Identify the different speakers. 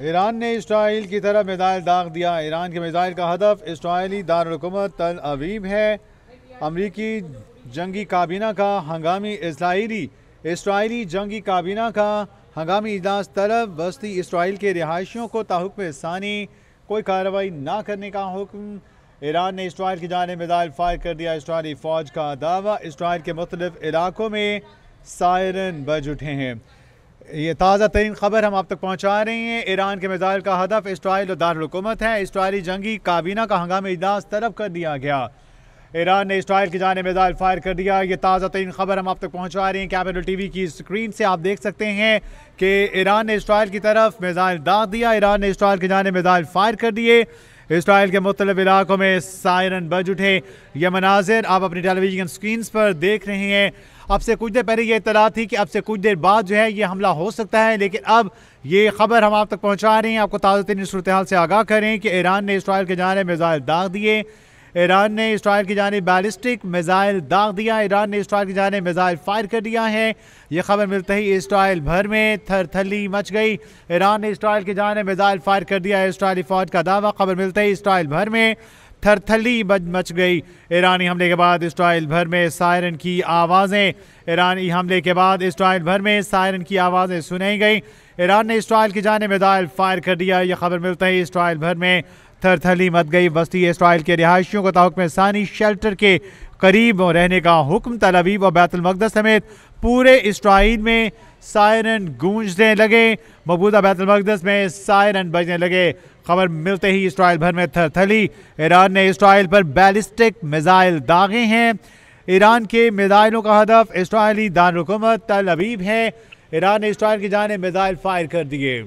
Speaker 1: Iran ने Israel की तरफ मिज़ाइल दाग दिया ईरान के मिज़ाइल का हदफ इसराइली दारकूमत तल अवीब है अमरीकी जंगी काबीना का हंगामी इसराइली इसराइली जंगी काबीना का हंगामी इजलास तलब बस्ती इसराइल के रिहायशियों को ताहुकम सानी कोई कार्रवाई ना करने का हुक्म ईरान ने इसराइल की जान मिज़ाइल फायर कर दिया इसराइली फ़ौज का दावा इसराइल के मुख्तलिफ इलाकों में सायरन बज उठे हैं ये ताज़ा तरीन खबर हम आप तक पहुँचा रहे हैं ईरान के मिज़ाइल का हदफ इसराइल और दारकूमत है इसराइली जंगी काबीना का हंगामी इजलास तलब कर दिया गया ईरान ने इसराइल की जाने मिज़ाइल फायर कर दिया ये ताज़ा तरीन खबर हम आप तक पहुँचा रहे हैं कैपिटल टी वी की स्क्रीन से आप देख सकते हैं कि ईरान ने इसराइल की तरफ मिज़ाइल दाग दिया ईरान ने इसराइल की जाने मिज़ाइल फायर कर दिए इसराइल के मुख्त इलाकों में सायरन बज उठे ये मनाजिर आप अपनी टेलीविजन स्क्रीन पर देख रहे हैं अब से कुछ देर पहले ये इतला थी कि अब से कुछ देर बाद जो है ये हमला हो सकता है लेकिन अब ये खबर हम आप तक पहुँचा रहे हैं आपको ताज़ा तरीन सूरत से आगाह करें कि ईरान ने इसराइल के जाने मिज़ाइल दाग दिए ईरान ने इसराइल की जाने बैलिस्टिक मिज़ाइल दाग दिया ईरान ने इसराइल की जाने मिज़ाइल फायर कर दिया है ये खबर मिलते ही इसराइल भर में थरथली मच गई ईरान ने इसराइल की जाने मिज़ाइल फायर कर दिया इसराइली फ़ौज का दावा खबर मिलते ही इसराइल भर में थरथली मच गई ईरानी हमले के बाद इसराइल भर में सायरन की आवाज़ें ईरानी हमले के बाद इसराइल भर में सायरन की आवाज़ें सुनाई गई ईरान ने इसराइल की जाने मिज़ाइल फायर कर दिया यह खबर मिलते ही इसराइल भर में थरथली मत गई बस्ती इसराइल के रिहायशियों को तहक में सानी शेल्टर के करीब रहने का हुक्म तलबी और बैतुलमकदस समेत पूरे इसराइल में सायरन गूंजने लगे मौजूदा बैतुलमकदस में सायरन बजने लगे खबर मिलते ही इसराइल भर में थरथली ईरान ने इसराइल पर बैलिस्टिक मिज़ाइल दागे हैं ईरान के मिज़ाइलों का हदफ इसराइली दारकूमत तल अबीब है ईरान ने इसराइल की जान मिज़ाइल फायर कर दिए